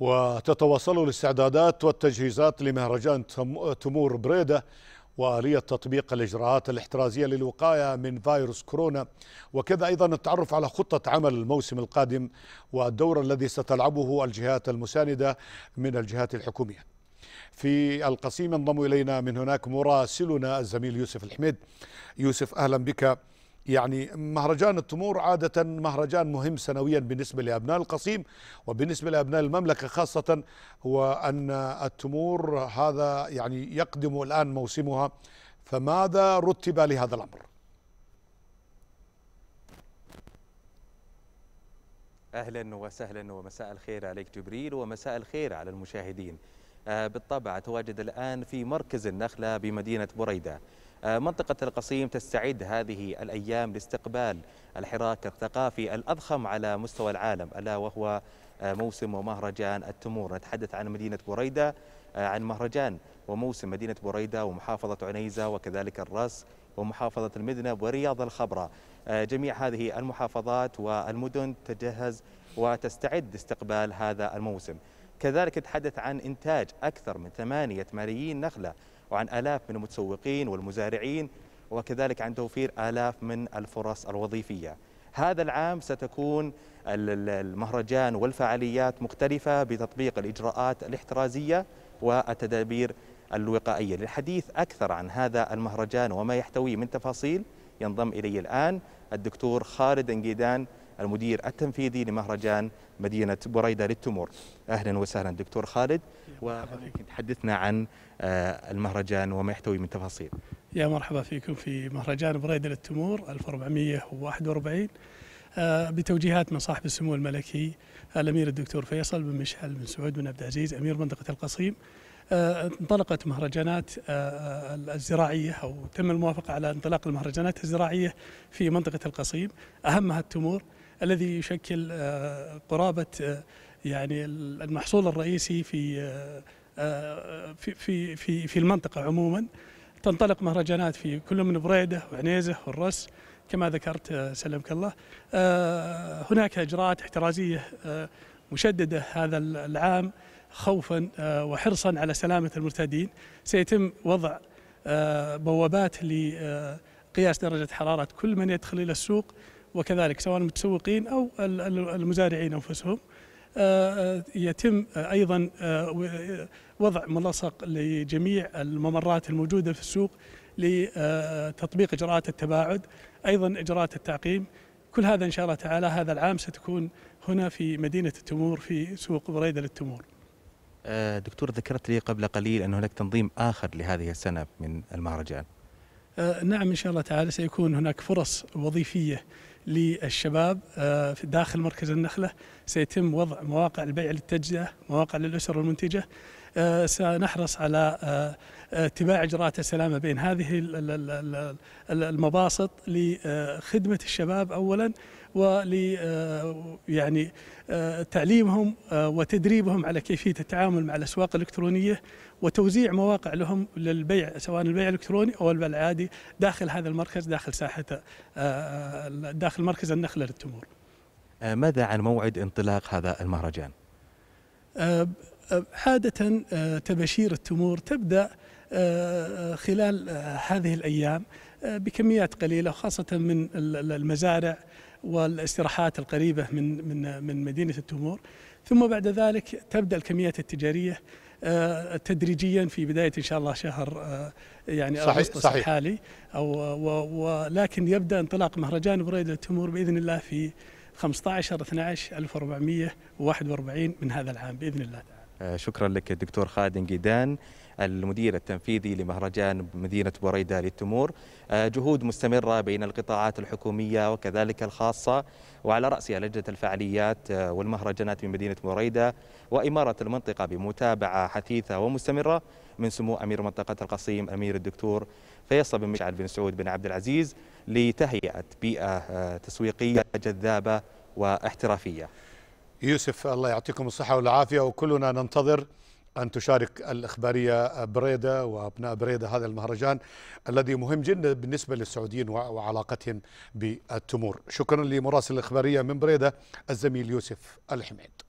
وتتواصل الاستعدادات والتجهيزات لمهرجان تمور بريده وآلية تطبيق الإجراءات الاحترازية للوقاية من فيروس كورونا وكذا أيضا التعرف على خطة عمل الموسم القادم والدور الذي ستلعبه الجهات المساندة من الجهات الحكومية في القصيم انضم إلينا من هناك مراسلنا الزميل يوسف الحميد يوسف أهلا بك يعني مهرجان التمور عادة مهرجان مهم سنويا بالنسبة لأبناء القصيم وبالنسبة لأبناء المملكة خاصة وأن التمور هذا يعني يقدم الآن موسمها فماذا رتب لهذا الأمر؟ اهلا وسهلا ومساء الخير عليك جبريل ومساء الخير على المشاهدين آه، بالطبع تواجد الان في مركز النخله بمدينه بريده آه، منطقة القصيم تستعد هذه الأيام لاستقبال الحراك الثقافي الأضخم على مستوى العالم ألا وهو آه، موسم ومهرجان التمور نتحدث عن مدينة بريدة آه، عن مهرجان وموسم مدينة بريدة ومحافظة عنيزة وكذلك الرس ومحافظة المذنب ورياض الخبرة جميع هذه المحافظات والمدن تجهز وتستعد لاستقبال هذا الموسم كذلك تحدث عن إنتاج أكثر من ثمانية ملايين نخلة وعن آلاف من المتسوقين والمزارعين وكذلك عن توفير آلاف من الفرص الوظيفية هذا العام ستكون المهرجان والفعاليات مختلفة بتطبيق الإجراءات الاحترازية والتدابير الوقائية للحديث أكثر عن هذا المهرجان وما يحتويه من تفاصيل ينضم إلي الآن الدكتور خالد انجيدان المدير التنفيذي لمهرجان مدينة بريدة للتمور أهلا وسهلا دكتور خالد وممكن تحدثنا عن آه، المهرجان وما يحتوي من تفاصيل يا مرحبا فيكم في مهرجان بريدة للتمور 1441 بتوجيهات من صاحب السمو الملكي الامير الدكتور فيصل بن مشعل بن سعود بن عبد العزيز امير منطقه القصيم آه، انطلقت مهرجانات آه، الزراعيه او تم الموافقه على انطلاق المهرجانات الزراعيه في منطقه القصيم اهمها التمور الذي يشكل آه، قرابه آه، يعني المحصول الرئيسي في آه، في في في, في المنطقه عموما تنطلق مهرجانات في كل من بريده وعنيزه والرس كما ذكرت سلمك الله هناك اجراءات احترازيه مشدده هذا العام خوفا وحرصا على سلامه المرتدين سيتم وضع بوابات لقياس درجه حراره كل من يدخل الى السوق وكذلك سواء المتسوقين أو المزارعين أنفسهم آه، آه، يتم آه، أيضا وضع ملصق لجميع الممرات الموجودة في السوق لتطبيق إجراءات التباعد أيضا إجراءات التعقيم كل هذا إن شاء الله تعالى هذا العام ستكون هنا في مدينة التمور في سوق بريدة للتمور دكتور ذكرت لي قبل قليل أن هناك تنظيم آخر لهذه السنة من المهرجان آه، نعم إن شاء الله تعالى سيكون هناك فرص وظيفية للشباب آه، داخل مركز النخلة سيتم وضع مواقع البيع للتجزئة مواقع للأسر المنتجة آه، سنحرص على آه، آه، اتباع اجراءات السلامه بين هذه المباسط لخدمه الشباب اولا ول يعني تعليمهم وتدريبهم على كيفيه التعامل مع الاسواق الالكترونيه وتوزيع مواقع لهم للبيع سواء البيع الالكتروني او البيع العادي داخل هذا المركز داخل ساحه داخل مركز النخله للتمور. ماذا عن موعد انطلاق هذا المهرجان؟ عادة آه، تباشير التمور تبدأ آه، آه، خلال هذه الأيام بكميات قليلة خاصة من المزارع والاستراحات القريبة من من من مدينة التمور ثم بعد ذلك تبدأ الكميات التجارية تدريجيا في بداية إن شاء الله شهر يعني صحيح أغسطس صحيح الحالي أو ولكن يبدأ انطلاق مهرجان بريد التمور بإذن الله في 15 12 1441 من هذا العام باذن الله تعالى آه، شكرا لك الدكتور خالد قيدان المدير التنفيذي لمهرجان مدينة بريدة للتمور آه، جهود مستمرة بين القطاعات الحكومية وكذلك الخاصة وعلى رأسها لجنة الفعاليات آه، والمهرجانات بمدينة بريدة وإمارة المنطقة بمتابعة حثيثة ومستمرة من سمو أمير منطقة القصيم أمير الدكتور فيصل بن مشعل بن سعود بن عبد العزيز لتهيئة بيئة تسويقية جذابة واحترافية يوسف الله يعطيكم الصحة والعافية وكلنا ننتظر أن تشارك الإخبارية بريدة وأبناء بريدة هذا المهرجان الذي مهم جدا بالنسبة للسعوديين وعلاقتهم بالتمور شكرا لمراسل الإخبارية من بريدة الزميل يوسف الحميد